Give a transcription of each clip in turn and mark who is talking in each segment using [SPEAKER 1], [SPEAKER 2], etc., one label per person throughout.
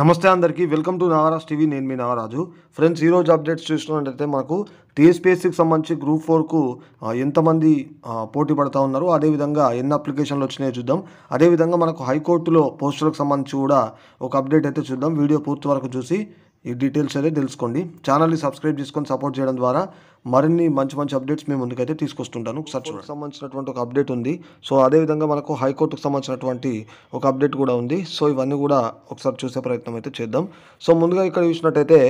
[SPEAKER 1] నమస్తే అందరికీ welcome to Navraj TV నేను మీ నవరాజు ఫ్రెండ్స్ ఈరోజు అప్డేట్స్ చూసినట్టయితే మనకు టీఎస్పీఎస్సికి సంబంధించి గ్రూప్ ఫోర్కు ఎంతమంది పోటీ పడతా ఉన్నారు అదేవిధంగా ఎన్ని అప్లికేషన్లు వచ్చినాయో చూద్దాం అదేవిధంగా మనకు హైకోర్టులో పోస్టులకు సంబంధించి కూడా ఒక అప్డేట్ అయితే చూద్దాం వీడియో పూర్తి వరకు చూసి ఈ డీటెయిల్స్ అనేది తెలుసుకోండి ఛానల్ని సబ్స్క్రైబ్ చేసుకొని సపోర్ట్ చేయడం ద్వారా మరిన్ని మంచి మంచి అప్డేట్స్ మేము ముందుకైతే తీసుకొస్తుంటాను ఒకసారి సంబంధించినటువంటి ఒక అప్డేట్ ఉంది సో అదేవిధంగా మనకు హైకోర్టుకు సంబంధించినటువంటి ఒక అప్డేట్ కూడా ఉంది సో ఇవన్నీ కూడా ఒకసారి చూసే ప్రయత్నం అయితే చేద్దాం సో ముందుగా ఇక్కడ చూసినట్టయితే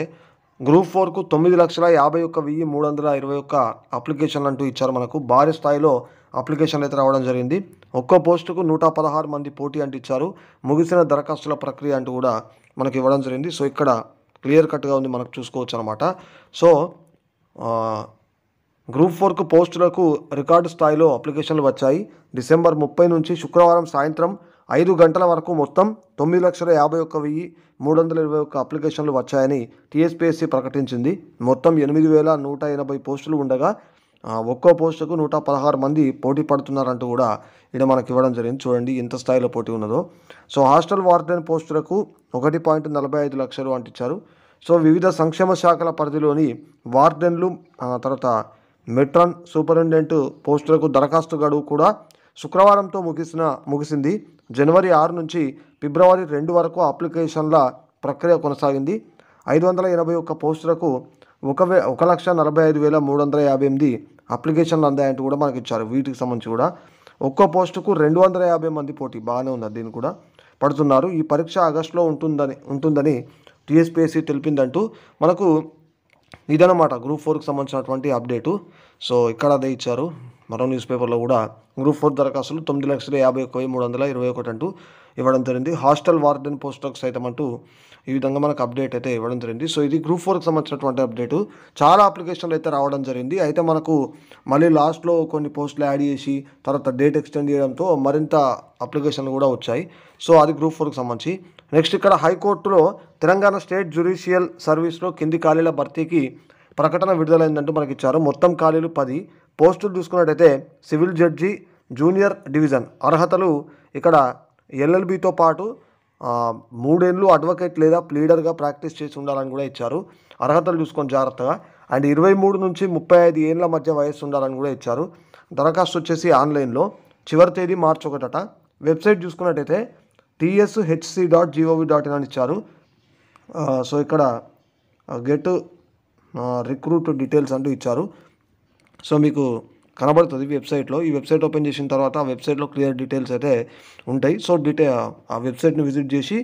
[SPEAKER 1] గ్రూప్ ఫోర్కు తొమ్మిది లక్షల యాభై ఒక్క వెయ్యి మూడు వందల ఇరవై ఒక్క అప్లికేషన్లు అంటూ ఇచ్చారు మనకు భారీ స్థాయిలో అప్లికేషన్లు అయితే రావడం జరిగింది ఒక్కో పోస్టుకు నూట పదహారు మంది పోటీ అంటూ ఇచ్చారు ముగిసిన దరఖాస్తుల ప్రక్రియ అంటూ కూడా మనకి ఇవ్వడం జరిగింది సో ఇక్కడ క్లియర్ కట్గా ఉంది మనకు చూసుకోవచ్చు అనమాట సో గ్రూప్ ఫోర్కు పోస్టులకు రికార్డు స్థాయిలో అప్లికేషన్లు వచ్చాయి డిసెంబర్ ముప్పై నుంచి శుక్రవారం సాయంత్రం ఐదు గంటల వరకు మొత్తం తొమ్మిది లక్షల యాభై ఒక్క వెయ్యి మూడు వందల ఇరవై ఒక్క అప్లికేషన్లు వచ్చాయని టీఎస్పీఎస్సీ ప్రకటించింది మొత్తం ఎనిమిది వేల నూట ఎనభై పోస్టులు ఉండగా ఒక్కో పోస్టుకు నూట పదహారు మంది పోటీ పడుతున్నారంటూ కూడా ఇక్కడ మనకి ఇవ్వడం జరిగింది చూడండి ఎంత స్థాయిలో పోటీ ఉన్నదో సో హాస్టల్ వార్డెన్ పోస్టులకు ఒకటి పాయింట్ నలభై ఐదు లక్షలు అంటించారు సో వివిధ సంక్షేమ శాఖల పరిధిలోని వార్డెన్లు తర్వాత మెట్రాన్ సూపరింటెండెంట్ పోస్టులకు దరఖాస్తు గడువు కూడా శుక్రవారంతో ముగిసిన ముగిసింది జనవరి ఆరు నుంచి ఫిబ్రవరి రెండు వరకు అప్లికేషన్ల ప్రక్రియ కొనసాగింది ఐదు వందల ఎనభై ఒక్క పోస్టులకు ఒక వే ఒక లక్ష నలభై ఐదు వేల మూడు వందల యాభై ఎనిమిది అప్లికేషన్లు అందాయంటూ కూడా మనకి ఇచ్చారు వీటికి సంబంధించి కూడా ఒక్కో పోస్టుకు రెండు వందల యాభై మంది పోటీ బాగానే ఉన్నది దీన్ని కూడా పడుతున్నారు ఈ పరీక్ష ఆగస్టులో ఉంటుందని ఉంటుందని టీఎస్పీఎస్సీ తెలిపిందంటూ మనకు ఇదనమాట గ్రూప్ ఫోర్కి సంబంధించినటువంటి అప్డేటు సో ఇక్కడ అదే ఇచ్చారు మరో న్యూస్ పేపర్లో కూడా గ్రూప్ ఫోర్ దరఖాస్తులు తొమ్మిది లక్షల యాభై ఒక్క మూడు వందల ఇరవై ఒకటి అంటూ ఇవ్వడం జరిగింది హాస్టల్ వార్డెన్ పోస్టులకు సైతం అంటూ ఈ విధంగా మనకు అప్డేట్ అయితే ఇవ్వడం జరిగింది సో ఇది గ్రూప్ ఫోర్కి సంబంధించినటువంటి అప్డేటు చాలా అప్లికేషన్లు అయితే రావడం జరిగింది అయితే మనకు మళ్ళీ లాస్ట్లో కొన్ని పోస్టులు యాడ్ చేసి తర్వాత డేట్ ఎక్స్టెండ్ చేయడంతో మరింత అప్లికేషన్లు కూడా వచ్చాయి సో అది గ్రూప్ ఫోర్కి సంబంధించి నెక్స్ట్ ఇక్కడ హైకోర్టులో తెలంగాణ స్టేట్ జ్యుడిషియల్ సర్వీస్లో కింది ఖాళీల భర్తీకి ప్రకటన విడుదలైందంటూ మనకి ఇచ్చారు మొత్తం ఖాళీలు పది పోస్టులు చూసుకున్నట్టయితే సివిల్ జడ్జి జూనియర్ డివిజన్ అర్హతలు ఇక్కడ ఎల్ఎల్బితో పాటు మూడేళ్ళు అడ్వకేట్ లేదా ప్లీడర్గా ప్రాక్టీస్ చేసి ఉండాలని కూడా ఇచ్చారు అర్హతలు చూసుకొని జాగ్రత్తగా అండ్ ఇరవై మూడు నుంచి ముప్పై ఐదు ఏళ్ళ మధ్య వయస్సు ఉండాలని కూడా ఇచ్చారు దరఖాస్తు వచ్చేసి ఆన్లైన్లో చివరి తేదీ మార్చి ఒకటట వెబ్సైట్ చూసుకున్నట్టయితే HC dot gov dot in అని ఇచ్చారు సో ఇక్కడ గెట్ రిక్రూట్ డీటెయిల్స్ అంటూ ఇచ్చారు సో మీకు కనబడుతుంది వెబ్సైట్లో ఈ వెబ్సైట్ ఓపెన్ చేసిన తర్వాత ఆ వెబ్సైట్లో క్లియర్ డీటెయిల్స్ అయితే ఉంటాయి సో డీటెయిల్ ఆ వెబ్సైట్ని విజిట్ చేసి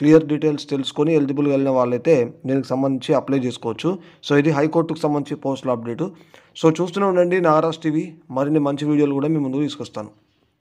[SPEAKER 1] క్లియర్ డీటెయిల్స్ తెలుసుకొని ఎలిజిబుల్గా వెళ్ళిన వాళ్ళైతే దీనికి సంబంధించి అప్లై చేసుకోవచ్చు సో ఇది హైకోర్టుకు సంబంధించి పోస్టుల అప్డేటు సో చూస్తూనే ఉండండి నారాజ్ టీవీ మరిన్ని మంచి వీడియోలు కూడా మీ ముందుకు తీసుకొస్తాను